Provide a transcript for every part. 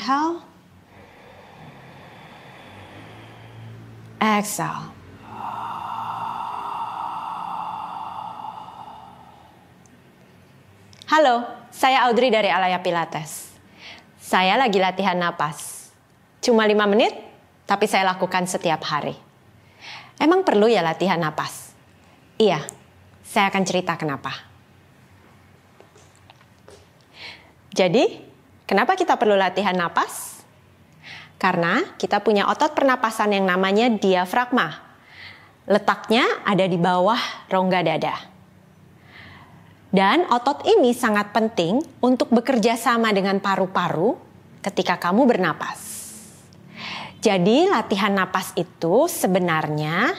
inhale. Exhale. Halo, saya Audrey dari Alaya Pilates. Saya lagi latihan napas. Cuma 5 menit, tapi saya lakukan setiap hari. Emang perlu ya latihan napas? Iya, saya akan cerita kenapa. Jadi, Kenapa kita perlu latihan napas? Karena kita punya otot pernapasan yang namanya diafragma. Letaknya ada di bawah rongga dada. Dan otot ini sangat penting untuk bekerja sama dengan paru-paru ketika kamu bernapas. Jadi latihan napas itu sebenarnya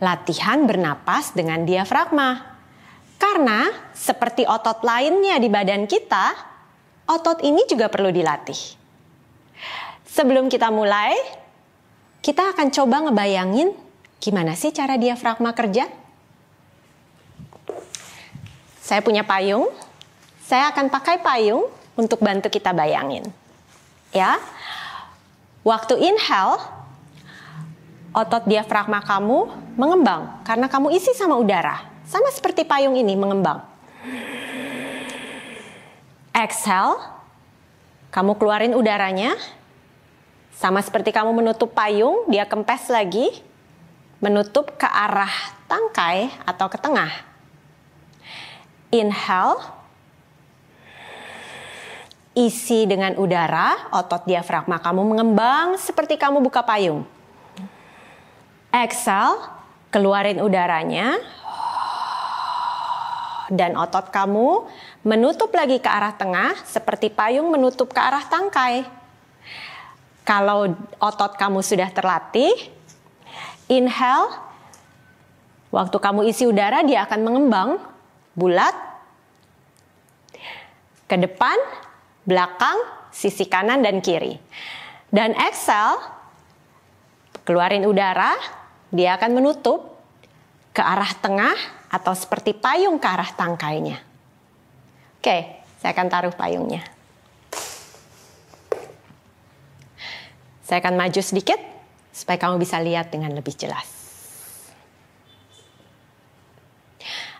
latihan bernapas dengan diafragma. Karena seperti otot lainnya di badan kita, otot ini juga perlu dilatih. Sebelum kita mulai, kita akan coba ngebayangin gimana sih cara diafragma kerja. Saya punya payung. Saya akan pakai payung untuk bantu kita bayangin. Ya. Waktu inhale, otot diafragma kamu mengembang karena kamu isi sama udara. Sama seperti payung ini mengembang. Exhale. Kamu keluarin udaranya. Sama seperti kamu menutup payung, dia kempes lagi. Menutup ke arah tangkai atau ke tengah. Inhale. Isi dengan udara, otot diafragma kamu mengembang seperti kamu buka payung. Exhale, keluarin udaranya, dan otot kamu menutup lagi ke arah tengah seperti payung menutup ke arah tangkai. Kalau otot kamu sudah terlatih, inhale, waktu kamu isi udara dia akan mengembang, bulat, ke depan, belakang, sisi kanan dan kiri. Dan exhale, keluarin udara, dia akan menutup ke arah tengah, atau seperti payung ke arah tangkainya. Oke, saya akan taruh payungnya. Saya akan maju sedikit supaya kamu bisa lihat dengan lebih jelas.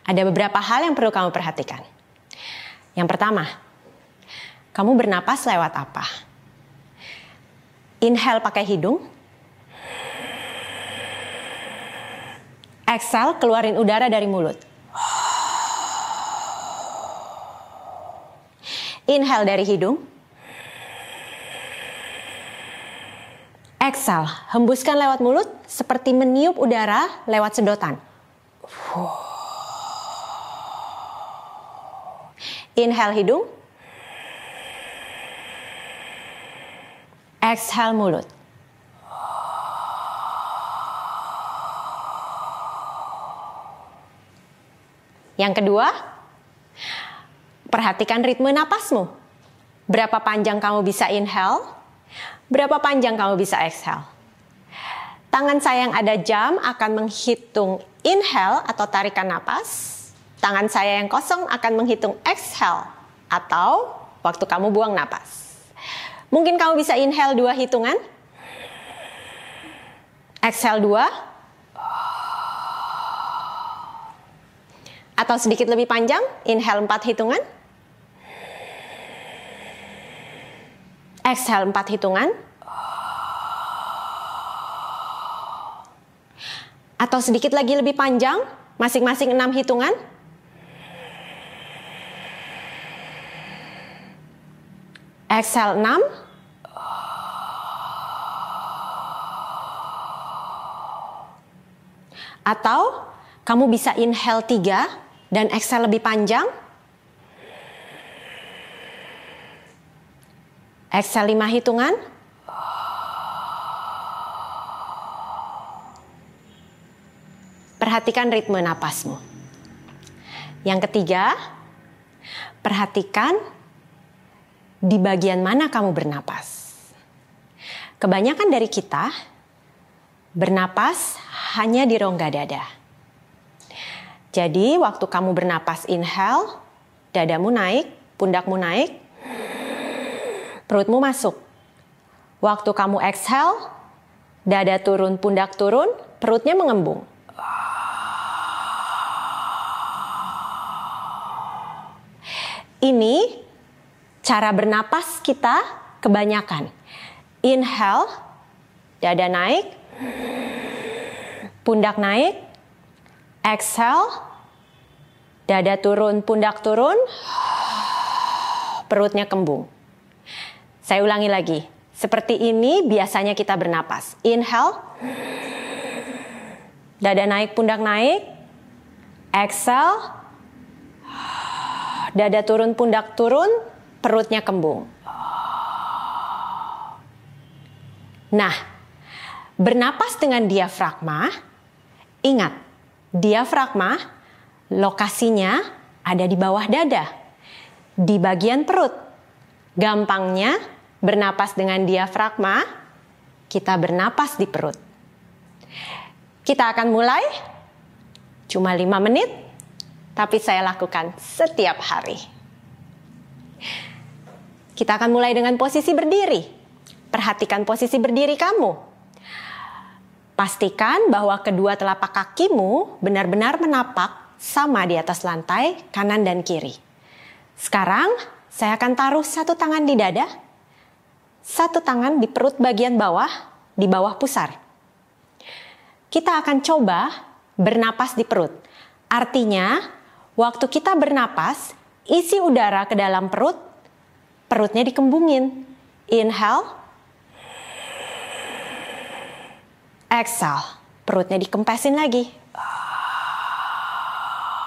Ada beberapa hal yang perlu kamu perhatikan. Yang pertama, kamu bernapas lewat apa? Inhale pakai hidung, exhale, keluarin udara dari mulut. Inhale dari hidung. Exhale, hembuskan lewat mulut seperti meniup udara lewat sedotan. Inhale hidung. Exhale mulut. Yang kedua, perhatikan ritme napasmu. Berapa panjang kamu bisa inhale? Berapa panjang kamu bisa exhale? Tangan saya yang ada jam akan menghitung inhale atau tarikan napas. Tangan saya yang kosong akan menghitung exhale atau waktu kamu buang napas. Mungkin kamu bisa inhale dua hitungan, exhale dua, Atau sedikit lebih panjang, inhale 4 hitungan. Exhale 4 hitungan. Atau sedikit lagi lebih panjang, masing-masing 6 hitungan. Exhale 6. Atau kamu bisa inhale 3, dan exhale lebih panjang. Exhale lima hitungan. Perhatikan ritme napasmu. Yang ketiga, perhatikan di bagian mana kamu bernapas. Kebanyakan dari kita bernapas hanya di rongga dada. Jadi waktu kamu bernapas inhale, dadamu naik, pundakmu naik, perutmu masuk. Waktu kamu exhale, dada turun, pundak turun, perutnya mengembung. Ini cara bernapas kita kebanyakan. Inhale, dada naik, pundak naik, Exhale. Dada turun, pundak turun. Perutnya kembung. Saya ulangi lagi. Seperti ini biasanya kita bernapas. Inhale. Dada naik, pundak naik. Exhale. Dada turun, pundak turun. Perutnya kembung. Nah, bernapas dengan diafragma. Ingat, Diafragma lokasinya ada di bawah dada, di bagian perut. Gampangnya bernapas dengan diafragma, kita bernapas di perut. Kita akan mulai cuma 5 menit, tapi saya lakukan setiap hari. Kita akan mulai dengan posisi berdiri. Perhatikan posisi berdiri kamu. Pastikan bahwa kedua telapak kakimu benar-benar menapak sama di atas lantai kanan dan kiri. Sekarang saya akan taruh satu tangan di dada, satu tangan di perut bagian bawah, di bawah pusar. Kita akan coba bernapas di perut. Artinya, waktu kita bernapas, isi udara ke dalam perut, perutnya dikembungin. Inhale, Exhale. Perutnya dikempesin lagi.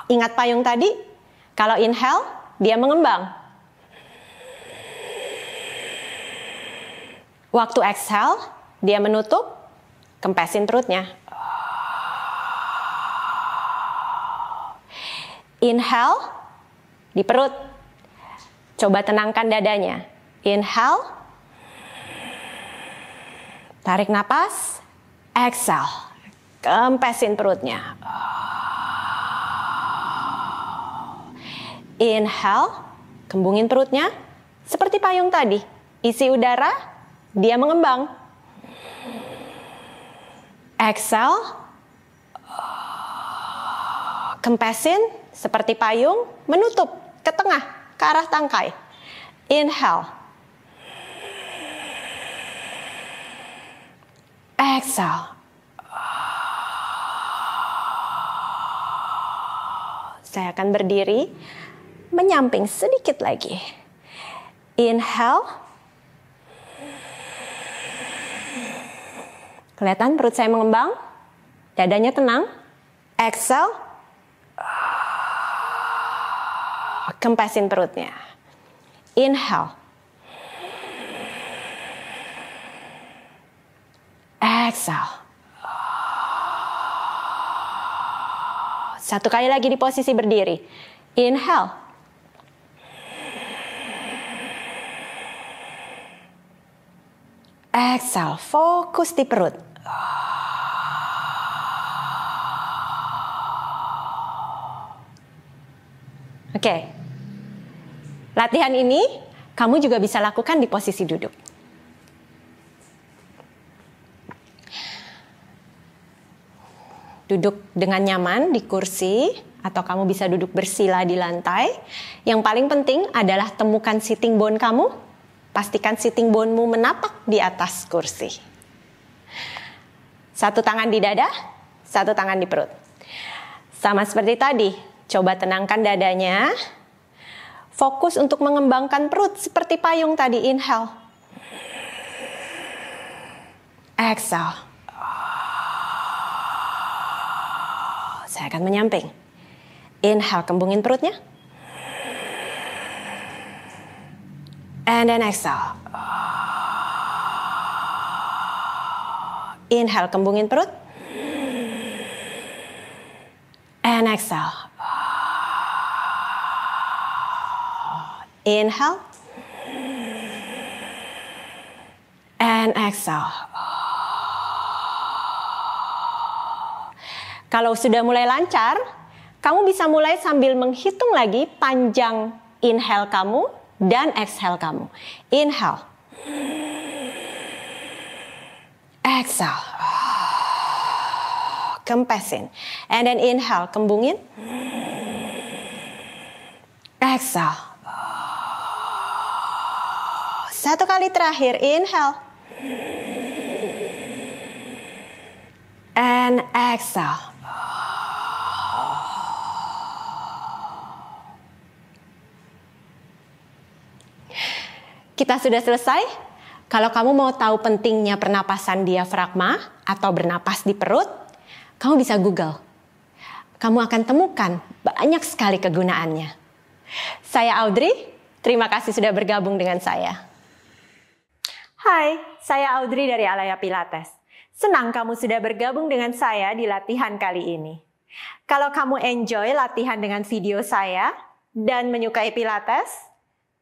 Ingat payung tadi? Kalau inhale, dia mengembang. Waktu exhale, dia menutup, kempesin perutnya. Inhale di perut. Coba tenangkan dadanya. Inhale. Tarik napas exhale, kempesin perutnya. Inhale, kembungin perutnya. Seperti payung tadi, isi udara, dia mengembang. Exhale, kempesin seperti payung, menutup ke tengah, ke arah tangkai. Inhale, Exhale. Saya akan berdiri, menyamping sedikit lagi. Inhale. Kelihatan perut saya mengembang? Dadanya tenang? Exhale. Kempasin perutnya. Inhale. Exhale. Satu kali lagi di posisi berdiri. Inhale. Exhale, fokus di perut. Oke. Okay. Latihan ini kamu juga bisa lakukan di posisi duduk. duduk dengan nyaman di kursi atau kamu bisa duduk bersila di lantai. Yang paling penting adalah temukan sitting bone kamu. Pastikan sitting bonemu menapak di atas kursi. Satu tangan di dada, satu tangan di perut. Sama seperti tadi, coba tenangkan dadanya. Fokus untuk mengembangkan perut seperti payung tadi, inhale. Exhale. Saya akan menyamping. Inhale, kembungin perutnya. And then exhale. Inhale, kembungin perut. And exhale. Inhale. And exhale. Kalau sudah mulai lancar, kamu bisa mulai sambil menghitung lagi panjang inhale kamu dan exhale kamu. Inhale. Exhale. Kempesin. And then inhale, kembungin. Exhale. Satu kali terakhir, inhale. and exhale. kita sudah selesai. Kalau kamu mau tahu pentingnya pernapasan diafragma atau bernapas di perut, kamu bisa Google. Kamu akan temukan banyak sekali kegunaannya. Saya Audrey, terima kasih sudah bergabung dengan saya. Hai, saya Audrey dari Alaya Pilates. Senang kamu sudah bergabung dengan saya di latihan kali ini. Kalau kamu enjoy latihan dengan video saya dan menyukai Pilates,